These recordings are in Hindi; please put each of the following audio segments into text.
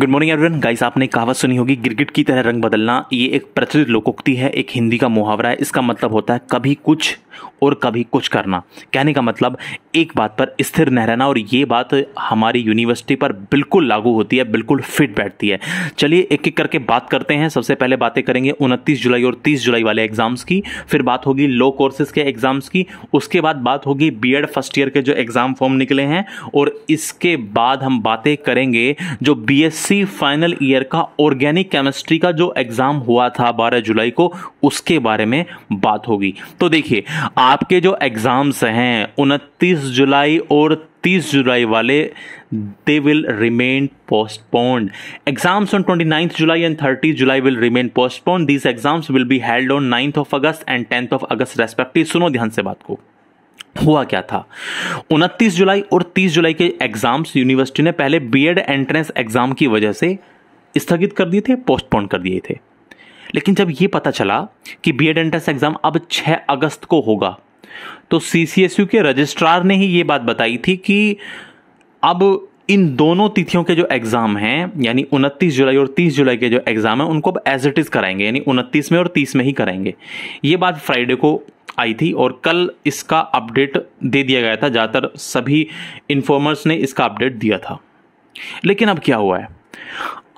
गुड मॉर्निंग एवरीवन गाइस आपने कहावत सुनी होगी गिरगिट की तरह रंग बदलना ये एक प्रचलित लोकोक्ति है एक हिंदी का मुहावरा है इसका मतलब होता है कभी कुछ और कभी कुछ करना कहने का मतलब एक बात पर स्थिर न रहना और ये बात हमारी यूनिवर्सिटी पर बिल्कुल लागू होती है बिल्कुल फिट बैठती है चलिए एक एक करके बात करते हैं सबसे पहले बातें करेंगे उनतीस जुलाई और तीस जुलाई वाले एग्जाम्स की फिर बात होगी लो कोर्सेज के एग्जाम्स की उसके बाद बात होगी बी फर्स्ट ईयर के जो एग्ज़ाम फॉर्म निकले हैं और इसके बाद हम बातें करेंगे जो बी एस इसी फाइनल ईयर का ऑर्गेनिक केमिस्ट्री का जो एग्जाम हुआ था बारह जुलाई को उसके बारे में बात होगी तो देखिए आपके जो एग्जाम्स हैं उनतीस जुलाई और तीस जुलाई वाले they will remain postpone exams on twenty ninth July and thirty July will remain postpone these exams will be held on ninth of August and tenth of August respective सुनो ध्यान से बात को हुआ क्या था 29 जुलाई और 30 जुलाई के एग्जाम्स यूनिवर्सिटी ने पहले बीएड एंट्रेंस एग्जाम की वजह से स्थगित कर दिए थे पोस्टपोन कर दिए थे लेकिन जब ये पता चला कि बीएड एंट्रेंस एग्जाम अब 6 अगस्त को होगा तो सीसीएसयू के रजिस्ट्रार ने ही ये बात बताई थी कि अब इन दोनों तिथियों के जो एग्ज़ाम हैं यानी 29 जुलाई और 30 जुलाई के जो एग्ज़ाम हैं उनको अब एज इट इज़ कराएंगे यानी 29 में और 30 में ही कराएंगे ये बात फ्राइडे को आई थी और कल इसका अपडेट दे दिया गया था ज़्यादातर सभी इन्फॉर्मर्स ने इसका अपडेट दिया था लेकिन अब क्या हुआ है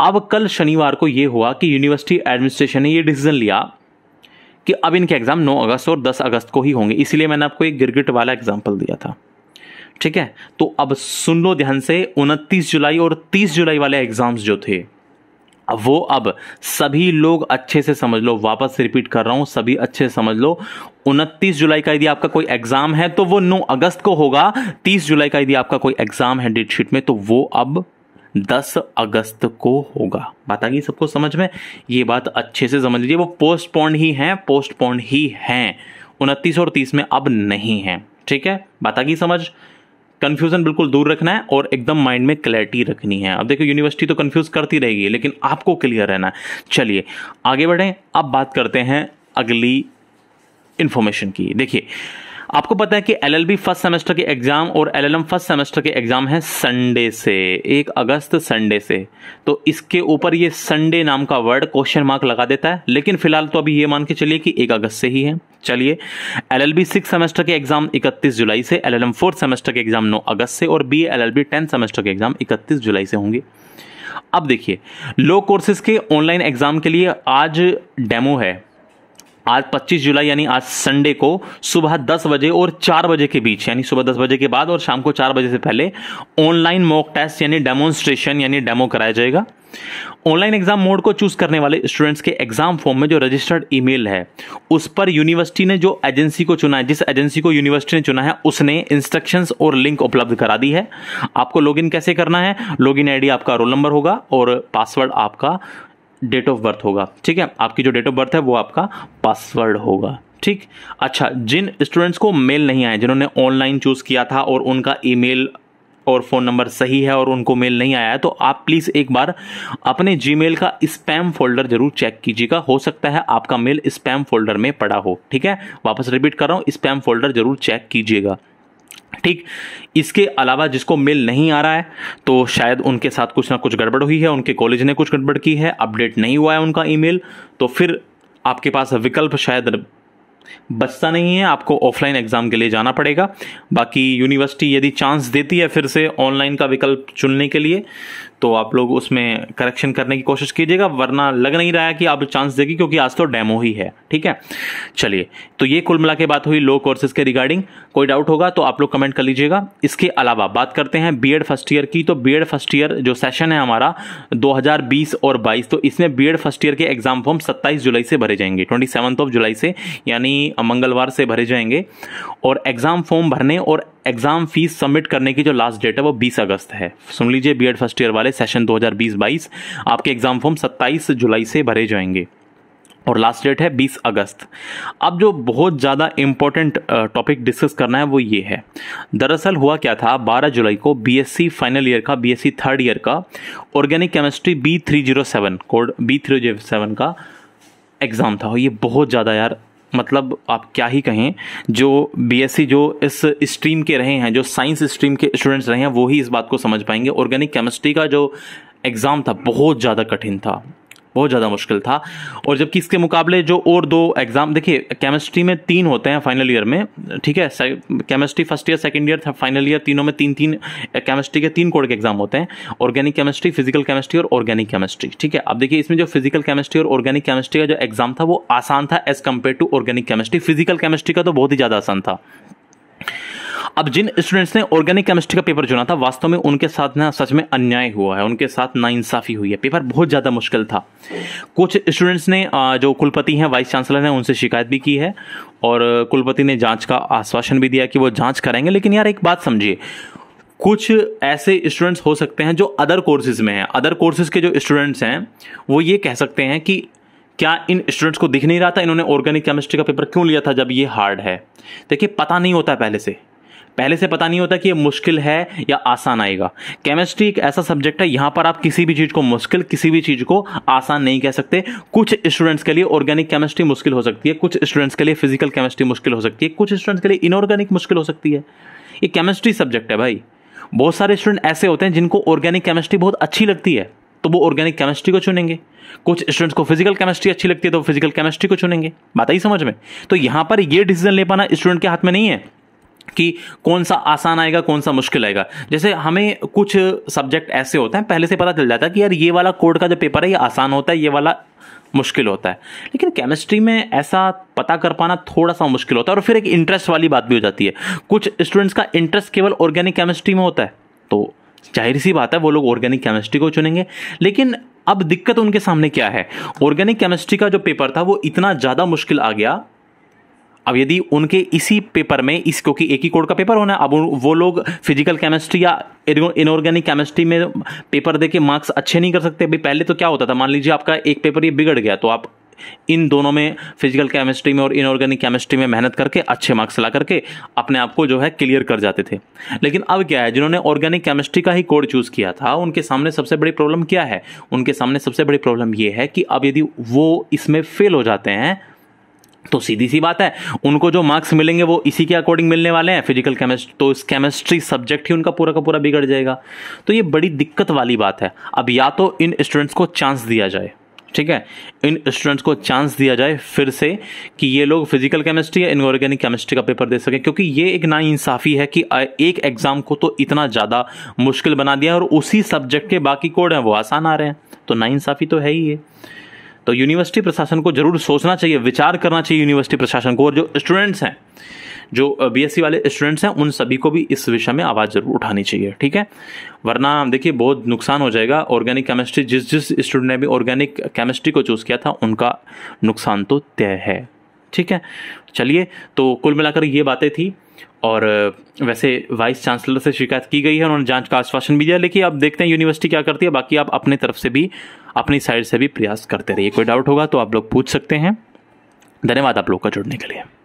अब कल शनिवार को ये हुआ कि यूनिवर्सिटी एडमिनिस्ट्रेशन ने ये डिसीजन लिया कि अब इनके एग्ज़ाम 9 अगस्त और 10 अगस्त को ही होंगे इसलिए मैंने आपको एक गिरगिट वाला एग्जाम्पल दिया था ठीक है तो अब सुन लो ध्यान से उनतीस जुलाई और तीस जुलाई वाले एग्ज़ाम्स जो थे वो अब सभी लोग अच्छे से समझ लो वापस से रिपीट कर रहा हूं सभी अच्छे से समझ लो उनतीस जुलाई का यदि आपका कोई एग्जाम है तो वो 9 अगस्त को होगा 30 जुलाई का यदि आपका कोई एग्जाम है डेट शीट में तो वो अब 10 अगस्त को होगा बात आ गई सबको समझ में ये बात अच्छे से समझ लीजिए वो पोस्टपोन्ड ही हैं पोस्टपोन्ड ही हैं उनतीस और तीस में अब नहीं है ठीक है बात आ गई समझ कन्फ्यूजन बिल्कुल दूर रखना है और एकदम माइंड में क्लैरिटी रखनी है अब देखो यूनिवर्सिटी तो कन्फ्यूज करती रहेगी लेकिन आपको क्लियर रहना है चलिए आगे बढ़ें अब बात करते हैं अगली इन्फॉर्मेशन की देखिए आपको पता है कि एल फर्स्ट सेमेस्टर के एग्जाम और एल फर्स्ट सेमेस्टर के एग्जाम है संडे से एक अगस्त संडे से तो इसके ऊपर ये संडे नाम का वर्ड क्वेश्चन मार्क लगा देता है लेकिन फिलहाल तो अभी ये मान के चलिए कि एक अगस्त से ही है चलिए L L B six semester के एग्जाम इकतीस जुलाई से L L M fourth semester के एग्जाम नौ अगस्त से और B L L B tenth semester के एग्जाम इकतीस जुलाई से होंगे अब देखिए लो कोर्सेज के ऑनलाइन एग्जाम के लिए आज डेमो है आज 25 जुलाई यानी आज संडे को सुबह 10 बजे और 4 बजे के बीच यानी सुबह 10 बजे के बाद और शाम को 4 बजे से पहले ऑनलाइन मॉक टेस्ट यानी डेमोन्स्ट्रेशन यानी डेमो कराया जाएगा ऑनलाइन एग्जाम मोड को चूज करने वाले स्टूडेंट्स के एग्जाम फॉर्म में जो रजिस्टर्ड ईमेल है उस पर यूनिवर्सिटी ने जो एजेंसी को चुना है जिस एजेंसी को यूनिवर्सिटी ने चुना है उसने इंस्ट्रक्शंस और लिंक उपलब्ध करा दी है आपको लॉगिन कैसे करना है लॉगिन आईडी आपका रोल नंबर होगा और पासवर्ड आपका डेट ऑफ बर्थ होगा ठीक है आपकी जो डेट ऑफ बर्थ है वो आपका पासवर्ड होगा ठीक अच्छा जिन स्टूडेंट्स को मेल नहीं आए जिन्होंने ऑनलाइन चूज़ किया था और उनका ईमेल और फ़ोन नंबर सही है और उनको मेल नहीं आया है तो आप प्लीज़ एक बार अपने जीमेल का स्पैम फोल्डर जरूर चेक कीजिएगा हो सकता है आपका मेल स्पैम फोल्डर में पड़ा हो ठीक है वापस रिपीट कर रहा हूं स्पैम फोल्डर जरूर चेक कीजिएगा ठीक इसके अलावा जिसको मेल नहीं आ रहा है तो शायद उनके साथ कुछ ना कुछ गड़बड़ हुई है उनके कॉलेज ने कुछ गड़बड़ की है अपडेट नहीं हुआ है उनका ईमेल तो फिर आपके पास विकल्प शायद बचता नहीं है आपको ऑफलाइन एग्ज़ाम के लिए जाना पड़ेगा बाकी यूनिवर्सिटी यदि चांस देती है फिर से ऑनलाइन का विकल्प चुनने के लिए तो आप लोग उसमें करेक्शन करने की कोशिश कीजिएगा वरना लग नहीं रहा है कि आप चांस देगी क्योंकि आज तो डेमो ही है ठीक है चलिए तो ये कुल मिला के बात हुई लो कोर्सेज के रिगार्डिंग कोई डाउट होगा तो आप लोग कमेंट कर लीजिएगा इसके अलावा बात करते हैं बी फर्स्ट ईयर की तो बी फर्स्ट ईयर जो सेशन है हमारा दो और बाईस तो इसमें बी फर्स्ट ईयर के एग्जाम फॉर्म सत्ताईस जुलाई से भरे जाएंगे ट्वेंटी ऑफ जुलाई से यानी मंगलवार से भरे जाएंगे और एग्जाम फॉर्म भरने और एग्जाम फीस सबमिट करने की जो लास्ट डेट है वो 20 अगस्त है सुन लीजिए बी फर्स्ट ईयर वाले हमारे सेशन 2020-22 आपके एग्ज़ाम फॉर्म 27 जुलाई से भरे जाएंगे और लास्ट डेट है 20 अगस्त अब जो बहुत ज़्यादा इम्पोर्टेंट टॉपिक डिस्कस करना है वो ये है दरअसल हुआ क्या था 12 जुलाई को बी फाइनल ईयर का बी थर्ड ईयर का organic chemistry B code B का एग्ज़ाम था और ये बहुत ज़्यादा यार मतलब आप क्या ही कहें जो बीएससी जो इस स्ट्रीम के रहे हैं जो साइंस स्ट्रीम के स्टूडेंट्स रहे हैं वो ही इस बात को समझ पाएंगे ऑर्गेनिक केमिस्ट्री का जो एग्ज़ाम था बहुत ज़्यादा कठिन था बहुत ज़्यादा मुश्किल था और जबकि इसके मुकाबले जो और दो एग्ज़ाम देखिए केमिस्ट्री में तीन होते हैं फाइनल ईयर में ठीक है chemistry first year second year final year तीनों में तीन तीन केमिस्ट्री के तीन कोड के एग्ज़ाम होते हैं ऑर्गेनिक केमिस्ट्री फिजिकल केमिस्ट्री और ऑर्गेनिक केमिस्ट्री ठीक है अब देखिए इसमें जो फिजिकल केमिस्ट्री और ऑर्गेनिक केमिस्ट्री का जो एग्ज़ाम था वो आसान था as compare to organic chemistry physical chemistry का तो बहुत ही ज़्यादा आसान था अब जिन स्टूडेंट्स ने ऑर्गेनिक केमिस्ट्री का पेपर चुना था वास्तव में उनके साथ ना सच में अन्याय हुआ है उनके साथ नाइंसाफ़ी हुई है पेपर बहुत ज़्यादा मुश्किल था कुछ स्टूडेंट्स ने जो कुलपति हैं वाइस चांसलर हैं उनसे शिकायत भी की है और कुलपति ने जाँच का आश्वासन भी दिया कि वो जाँच करेंगे लेकिन यार एक बात समझिए कुछ ऐसे स्टूडेंट्स हो सकते हैं जो अदर कोर्सेज में हैं अदर कोर्सेज के जो स्टूडेंट्स हैं वो ये कह सकते हैं कि क्या इन स्टूडेंट्स को दिख नहीं रहा था इन्होंने ऑर्गेनिक केमिस्ट्री का पेपर क्यों लिया था जब ये हार्ड है देखिए पता नहीं होता है पहले से पहले से पता नहीं होता कि ये मुश्किल है या आसान आएगा केमिस्ट्री एक ऐसा सब्जेक्ट है यहाँ पर आप किसी भी चीज़ को मुश्किल किसी भी चीज़ को आसान नहीं कह सकते कुछ स्टूडेंट्स के लिए ऑर्गेनिक केमिस्ट्री मुश्किल हो सकती है कुछ स्टूडेंट्स के लिए फिजिकल केमिस्ट्री मुश्किल हो सकती है कुछ स्टूडेंट्स के लिए इनऑर्गेनिक मुश्किल हो सकती है ये केमिस्ट्री सब्जेक्ट है भाई बहुत सारे स्टूडेंट ऐसे होते हैं जिनको ऑर्गेनिक केमिस्ट्री बहुत अच्छी लगती है तो वो ऑर्गेनिक केमिस्ट्री को चुनेंगे कुछ स्टूडेंट्स को फिजिकल केमिस्ट्री अच्छी लगती है तो फिजिकल केमिस्ट्री को चुनेंगे बात आई समझ में तो यहां पर ये डिसीजन ले पाना स्टूडेंट के हाथ में नहीं है कि कौन सा आसान आएगा कौन सा मुश्किल आएगा जैसे हमें कुछ सब्जेक्ट ऐसे होते हैं पहले से पता चल जाता है कि यार ये वाला कोड का जो पेपर है ये आसान होता है ये वाला मुश्किल होता है लेकिन केमिस्ट्री में ऐसा पता कर पाना थोड़ा सा मुश्किल होता है और फिर एक इंटरेस्ट वाली बात भी हो जाती है कुछ स्टूडेंट्स का इंटरेस्ट केवल ऑर्गेनिक केमिस्ट्री में होता है तो जाहिर सी बात है वो लोग ऑर्गेनिक केमिस्ट्री को चुनेंगे लेकिन अब दिक्कत उनके सामने क्या है ऑर्गेनिक केमिस्ट्री का जो पेपर था वो इतना ज़्यादा मुश्किल आ गया अब यदि उनके इसी पेपर में इस क्योंकि एक ही कोड का पेपर होना अब वो लोग फिजिकल केमिस्ट्री या इनऑर्गेनिक केमिस्ट्री में पेपर दे के मार्क्स अच्छे नहीं कर सकते अभी पहले तो क्या होता था मान लीजिए आपका एक पेपर ये बिगड़ गया तो आप इन दोनों में फिजिकल केमिस्ट्री में और इनऑर्गेनिक केमिस्ट्री में मेहनत करके अच्छे मार्क्स ला करके अपने आप को जो है क्लियर कर जाते थे लेकिन अब क्या है जिन्होंने ऑर्गेनिक केमिस्ट्री का ही कोड चूज़ किया था उनके सामने सबसे बड़ी प्रॉब्लम क्या है उनके सामने सबसे बड़ी प्रॉब्लम ये है कि अब यदि वो इसमें फेल हो जाते हैं तो सीधी सी बात है उनको जो मार्क्स मिलेंगे वो इसी के अकॉर्डिंग मिलने वाले हैं फिजिकल केमिस्ट्री तो इस केमिस्ट्री सब्जेक्ट ही उनका पूरा का पूरा बिगड़ जाएगा तो ये बड़ी दिक्कत वाली बात है अब या तो इन स्टूडेंट्स को चांस दिया जाए ठीक है इन स्टूडेंट्स को चांस दिया जाए फिर से कि ये लोग फिजिकल केमिस्ट्री या इनऑर्गेनिक केमिस्ट्री का पेपर दे सकें क्योंकि ये एक नाइंसाफ़ी है कि एक एग्ज़ाम को तो इतना ज़्यादा मुश्किल बना दिया और उसी सब्जेक्ट के बाकी कोड हैं वो आसान आ रहे हैं तो नाइंसाफ़ी तो है ही है तो यूनिवर्सिटी प्रशासन को जरूर सोचना चाहिए विचार करना चाहिए यूनिवर्सिटी प्रशासन को और जो स्टूडेंट्स हैं जो बीएससी वाले स्टूडेंट्स हैं उन सभी को भी इस विषय में आवाज़ जरूर उठानी चाहिए ठीक है वरना देखिए बहुत नुकसान हो जाएगा ऑर्गेनिक केमिस्ट्री जिस जिस स्टूडेंट ने भी ऑर्गेनिक केमिस्ट्री को चूज़ किया था उनका नुकसान तो तय है ठीक है चलिए तो कुल मिलाकर ये बातें थी और वैसे वाइस चांसलर से शिकायत की गई है उन्होंने जांच का आश्वासन भी दिया लेकिन अब देखते हैं यूनिवर्सिटी क्या करती है बाकी आप अपने तरफ से भी अपनी साइड से भी प्रयास करते रहिए कोई डाउट होगा तो आप लोग पूछ सकते हैं धन्यवाद आप लोग का जुड़ने के लिए